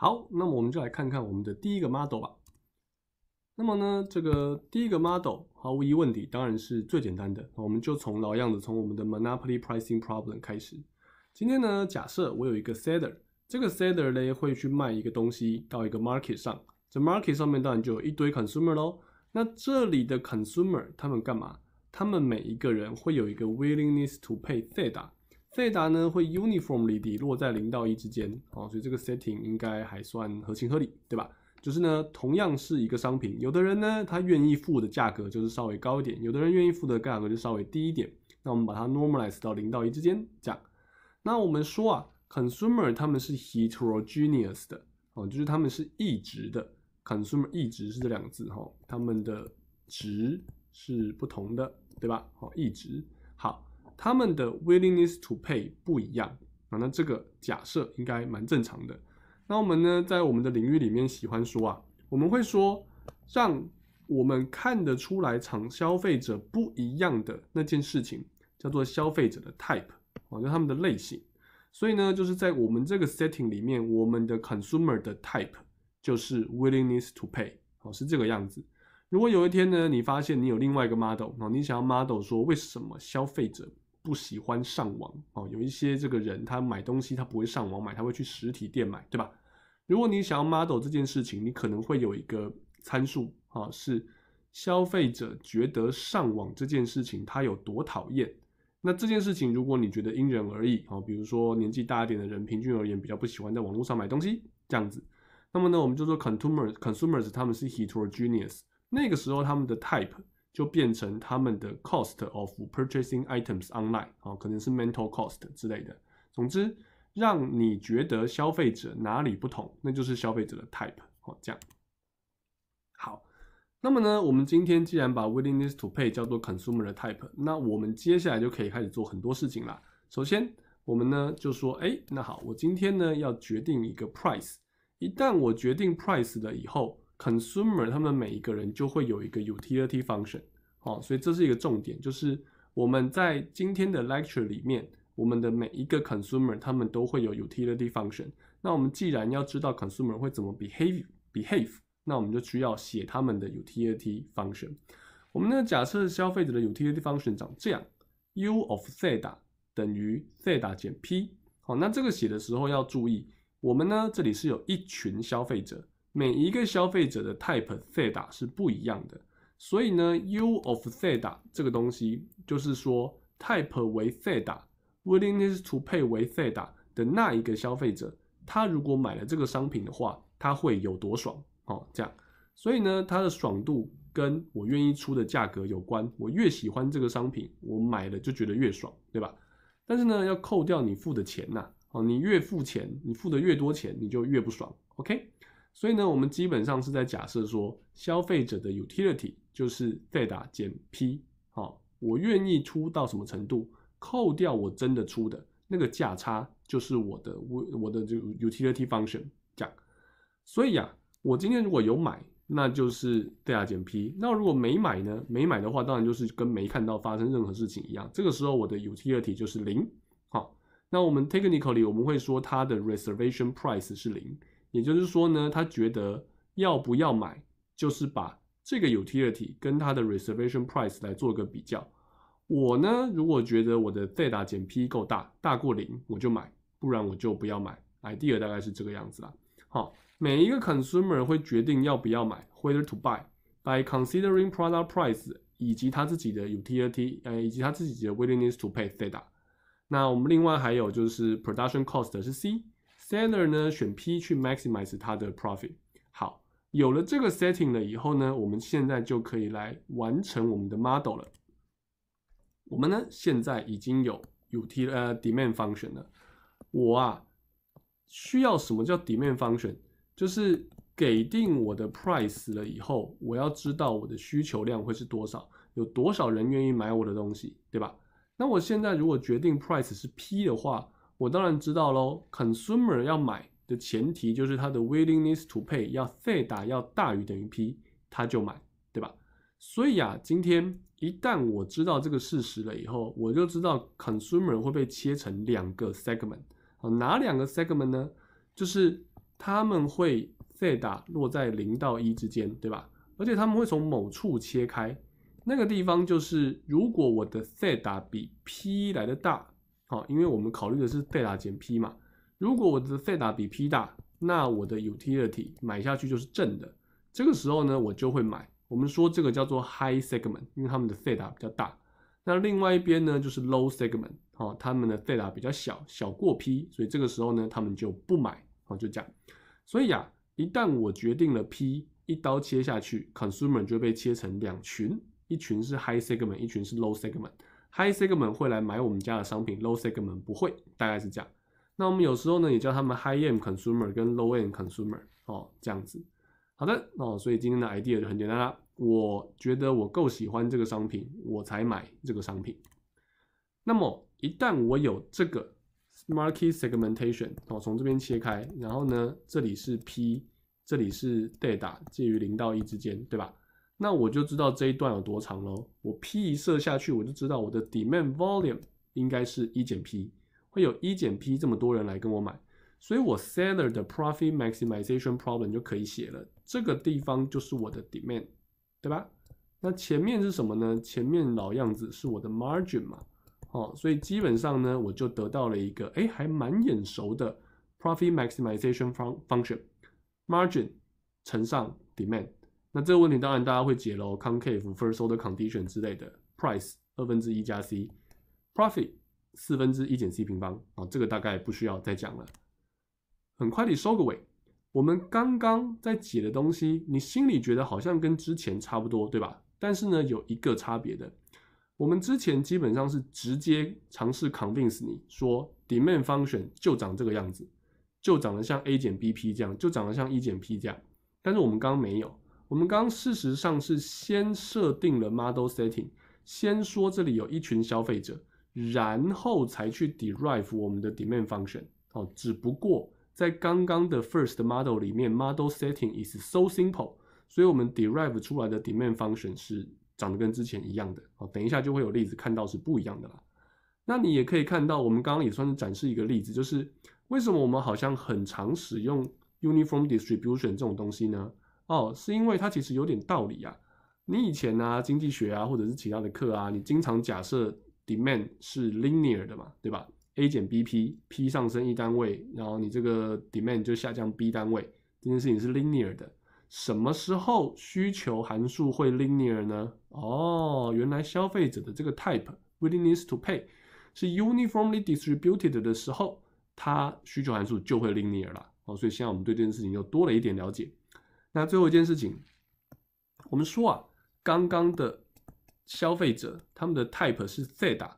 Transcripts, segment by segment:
好，那么我们就来看看我们的第一个 model 吧。那么呢，这个第一个 model 毫无疑问的当然是最简单的。我们就从老样子，从我们的 monopoly pricing problem 开始。今天呢，假设我有一个 seller，这个 seller 呢会去卖一个东西到一个 market 上。这 market 上面当然就有一堆 consumer 咯。那这里的 consumer 他们干嘛？他们每一个人会有一个 willingness to pay theta。贝达呢会 uniformly 落在零到一之间，哦，所以这个 setting 应该还算合情合理，对吧？就是呢，同样是一个商品，有的人呢他愿意付的价格就是稍微高一点，有的人愿意付的价格就稍微低一点。那我们把它 normalize 到零到一之间，这样。那我们说啊，consumer 他们是 heterogeneous 的，哦，就是他们是一直的，consumer 一直是这两个字，哈，他们的值是不同的，对吧？哦，一直好。他们的 willingness to pay 不一样啊，那这个假设应该蛮正常的。那我们呢，在我们的领域里面喜欢说啊，我们会说，让我们看得出来，常消费者不一样的那件事情叫做消费者的 type，啊，就他们的类型。所以呢，就是在我们这个 setting 里面，我们的 consumer 的 type 就是 willingness to pay，哦，是这个样子。如果有一天呢，你发现你有另外一个 model，哦，你想要 model 说为什么消费者不喜欢上网哦，有一些这个人他买东西他不会上网买，他会去实体店买，对吧？如果你想要 model 这件事情，你可能会有一个参数啊，是消费者觉得上网这件事情他有多讨厌。那这件事情如果你觉得因人而异啊，比如说年纪大一点的人，平均而言比较不喜欢在网络上买东西这样子。那么呢，我们就说 consumers consumers 他们是 heterogeneous，那个时候他们的 type。就变成他们的 cost of purchasing items online 啊，可能是 mental cost 之类的。总之，让你觉得消费者哪里不同，那就是消费者的 type 哦，这样。好，那么呢，我们今天既然把 willingness to pay 叫做 consumer 的 type，那我们接下来就可以开始做很多事情啦。首先，我们呢就说，哎，那好，我今天呢要决定一个 price，一旦我决定 price 了以后。Consumer，他们每一个人就会有一个 utility function，好，所以这是一个重点，就是我们在今天的 lecture 里面，我们的每一个 consumer 他们都会有 utility function。那我们既然要知道 consumer 会怎么 behave behave，那我们就需要写他们的 utility function。我们呢假设消费者的 utility function 长这样，u of theta 等于 theta 减 p。好，那这个写的时候要注意，我们呢这里是有一群消费者。每一个消费者的 type theta 是不一样的，所以呢，u of theta 这个东西就是说，type 为 theta，willingness to pay 为 theta 的那一个消费者，他如果买了这个商品的话，他会有多爽哦，这样。所以呢，他的爽度跟我愿意出的价格有关，我越喜欢这个商品，我买了就觉得越爽，对吧？但是呢，要扣掉你付的钱呐，哦，你越付钱，你付的越多钱，你就越不爽，OK。所以呢，我们基本上是在假设说，消费者的 utility 就是 d e t a 减 p，好，我愿意出到什么程度，扣掉我真的出的那个价差，就是我的我的个 utility function 这样。所以呀，我今天如果有买，那就是 d e t a 减 p。那如果没买呢？没买的话，当然就是跟没看到发生任何事情一样。这个时候，我的 utility 就是零。好，那我们 technically 我们会说它的 reservation price 是零。也就是说呢，他觉得要不要买，就是把这个 utility 跟他的 reservation price 来做个比较。我呢，如果觉得我的 theta 减 p 够大，大过零，我就买，不然我就不要买。idea 大概是这个样子啦。好，每一个 consumer 会决定要不要买 （whether to buy） by considering product price 以及他自己的 utility，呃，以及他自己的 willingness to pay theta。那我们另外还有就是 production cost 是 c。Seller 呢选 P 去 maximize 它的 profit。好，有了这个 setting 了以后呢，我们现在就可以来完成我们的 model 了。我们呢现在已经有 u t 呃 demand function 了。我啊需要什么叫 demand function？就是给定我的 price 了以后，我要知道我的需求量会是多少，有多少人愿意买我的东西，对吧？那我现在如果决定 price 是 P 的话。我当然知道喽。consumer 要买的前提就是他的 willingness to pay 要 t 大要大于等于 p，他就买，对吧？所以呀，今天一旦我知道这个事实了以后，我就知道 consumer 会被切成两个 segment。哪两个 segment 呢？就是他们会 theta 落在零到一之间，对吧？而且他们会从某处切开，那个地方就是如果我的 theta 比 p 来的大。好，因为我们考虑的是贝塔减 P 嘛，如果我的贝塔比 P 大，那我的 utility 买下去就是正的，这个时候呢，我就会买。我们说这个叫做 high segment，因为他们的贝塔比较大。那另外一边呢，就是 low segment，好，他们的贝塔比较小，小过 P，所以这个时候呢，他们就不买，好，就这样。所以呀，一旦我决定了 P，一刀切下去，consumer 就被切成两群，一群是 high segment，一群是 low segment。High segment 会来买我们家的商品，low segment 不会，大概是这样。那我们有时候呢也叫他们 high end consumer 跟 low end consumer 哦，这样子。好的哦，所以今天的 idea 就很简单啦。我觉得我够喜欢这个商品，我才买这个商品。那么一旦我有这个 market segmentation 哦，从这边切开，然后呢这里是 p，这里是 data 介于零到一之间，对吧？那我就知道这一段有多长喽。我 P 一设下去，我就知道我的 demand volume 应该是一减 P，会有一减 P 这么多人来跟我买，所以我 seller 的 profit maximization problem 就可以写了。这个地方就是我的 demand，对吧？那前面是什么呢？前面老样子是我的 margin 嘛。哦，所以基本上呢，我就得到了一个哎，还蛮眼熟的 profit maximization 方 function，margin 乘上 demand。那这个问题当然大家会解喽，concave first order condition 之类的，price 二分之一加 c，profit 四分之一减 c 平方啊，这个大概不需要再讲了。很快的收个尾，我们刚刚在解的东西，你心里觉得好像跟之前差不多，对吧？但是呢，有一个差别的，我们之前基本上是直接尝试 convince 你说 demand function 就长这个样子，就长得像 a 减 b p 这样，就长得像一减 p 这样，但是我们刚刚没有。我们刚事实上是先设定了 model setting，先说这里有一群消费者，然后才去 derive 我们的 demand function。哦，只不过在刚刚的 first model 里面，model setting is so simple，所以我们 derive 出来的 demand function 是长得跟之前一样的。哦，等一下就会有例子看到是不一样的啦。那你也可以看到，我们刚刚也算是展示一个例子，就是为什么我们好像很常使用 uniform distribution 这种东西呢？哦，是因为它其实有点道理啊。你以前呢，经济学啊，或者是其他的课啊，你经常假设 demand 是 linear 的嘛，对吧？A 减 B P，P 上升一单位，然后你这个 demand 就下降 B 单位，这件事情是 linear 的。什么时候需求函数会 linear 呢？哦，原来消费者的这个 type willingness to pay 是 uniformly distributed 的时候，它需求函数就会 linear 了。哦，所以现在我们对这件事情又多了一点了解。那最后一件事情，我们说啊，刚刚的消费者他们的 type 是 zeta，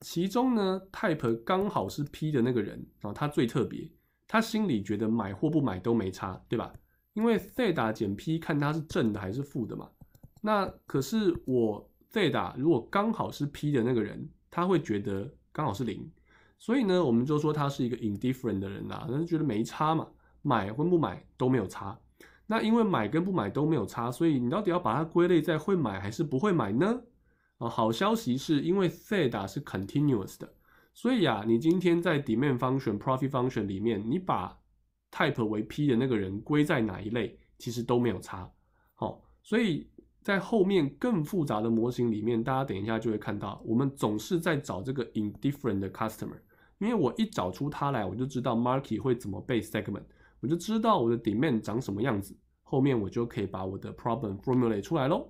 其中呢 type 刚好是 p 的那个人啊，他最特别，他心里觉得买或不买都没差，对吧？因为 zeta 减 p 看他是正的还是负的嘛。那可是我 zeta 如果刚好是 p 的那个人，他会觉得刚好是零，所以呢，我们就说他是一个 indifferent 的人啊，觉得没差嘛，买或不买都没有差。那因为买跟不买都没有差，所以你到底要把它归类在会买还是不会买呢？啊，好消息是因为 CDA 是 continuous 的，所以呀，你今天在 demand function、profit function 里面，你把 type 为 P 的那个人归在哪一类，其实都没有差。好，所以在后面更复杂的模型里面，大家等一下就会看到，我们总是在找这个 indifferent 的 customer，因为我一找出他来，我就知道 market 会怎么被 segment。我就知道我的 demand 长什么样子，后面我就可以把我的 problem formulate 出来喽。